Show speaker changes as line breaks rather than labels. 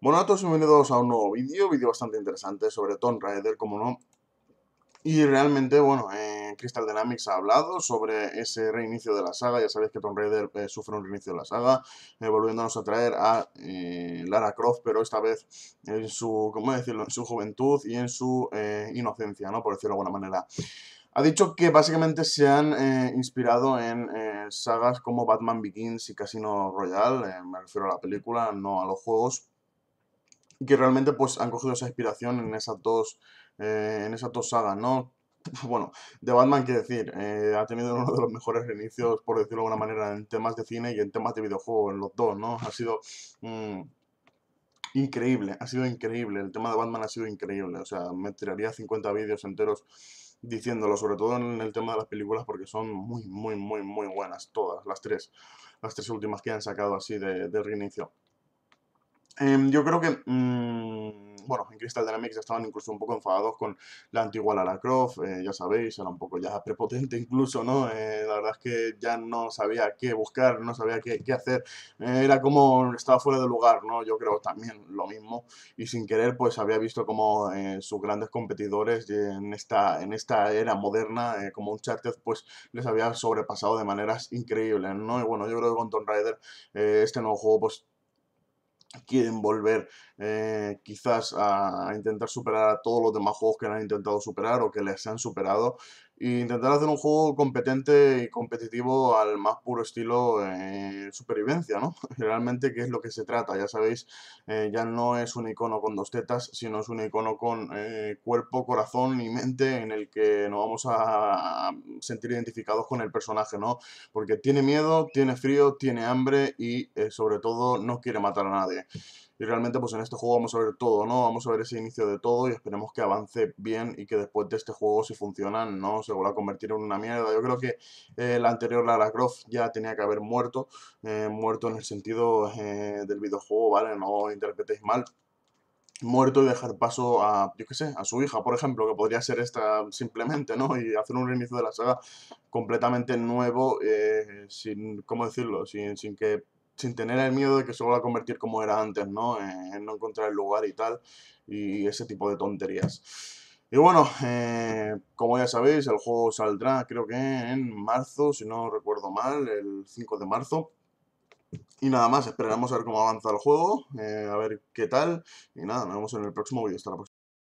Bueno a todos, bienvenidos a un nuevo vídeo, vídeo bastante interesante sobre Tomb Raider, como no. Y realmente, bueno, eh, Crystal Dynamics ha hablado sobre ese reinicio de la saga, ya sabéis que Tomb Raider eh, sufre un reinicio de la saga, eh, volviéndonos a traer a Lara Croft, pero esta vez en su, ¿cómo decirlo?, en su juventud y en su inocencia, ¿no?, por decirlo de alguna manera. Ha dicho que básicamente se han inspirado en sagas como Batman Begins y Casino Royale, me refiero a la película, no a los juegos y que realmente pues han cogido esa inspiración en esas dos, eh, en esas dos sagas, ¿no? Bueno, de Batman, quiero decir, eh, ha tenido uno de los mejores reinicios, por decirlo de alguna manera, en temas de cine y en temas de videojuegos, en los dos, ¿no? Ha sido... Mm, increíble, ha sido increíble, el tema de Batman ha sido increíble, o sea, me tiraría 50 vídeos enteros diciéndolo, sobre todo en el tema de las películas, porque son muy, muy, muy, muy buenas todas, las tres, las tres últimas que han sacado así de, de reinicio. Em, yo creo que, mm, bueno, en Crystal Dynamics estaban incluso un poco enfadados con la antigua Lara Croft, eh, ya sabéis, era un poco ya prepotente incluso, ¿no? Eh, la verdad es que ya no sabía qué buscar, no sabía qué, qué hacer, eh, era como estaba fuera de lugar, ¿no? Yo creo también lo mismo, y sin querer pues había visto como sus grandes competidores en esta, en esta era moderna, como un charter, pues les había sobrepasado de maneras increíbles, ¿no? Y bueno, yo creo que con Tomb Raider, este nuevo juego pues quieren volver eh, quizás a, intentar superar a todos los demás juegos que han intentado superar o que les han superado e intentar hacer un juego competente y competitivo al más puro estilo eh, supervivencia, ¿no? Realmente, que es lo que se trata? Ya sabéis, eh, ya no es un icono con dos tetas, sino es un icono con cuerpo, corazón y mente en el que nos vamos a sentir identificados con el personaje, ¿no? Porque tiene miedo, tiene frío, tiene hambre y, sobre todo, no quiere matar a nadie. Y realmente pues en este juego vamos a ver todo, ¿no? Vamos a ver ese inicio de todo y esperemos que avance bien y que después de este juego, si funcionan, no se vuelva a convertir en una mierda. Yo creo que eh, la anterior Lara Croft ya tenía que haber muerto, eh, muerto en el sentido eh, del videojuego, ¿vale? No interpretéis mal, muerto y dejar paso a, yo qué sé, a su hija, por ejemplo, que podría ser esta simplemente, ¿no? Y hacer un reinicio de la saga completamente nuevo, eh, sin, ¿cómo decirlo? Sin, sin que sin tener el miedo de que se vuelva a convertir como era antes, ¿no? Eh, en, no encontrar el lugar y tal, y ese tipo de tonterías. Y bueno, eh, como ya sabéis, el juego saldrá creo que en marzo, si no recuerdo mal, el 5 de marzo. Y nada más, esperaremos a ver cómo avanza el juego, eh, a ver qué tal. Y nada, nos vemos en el próximo vídeo. Hasta la próxima.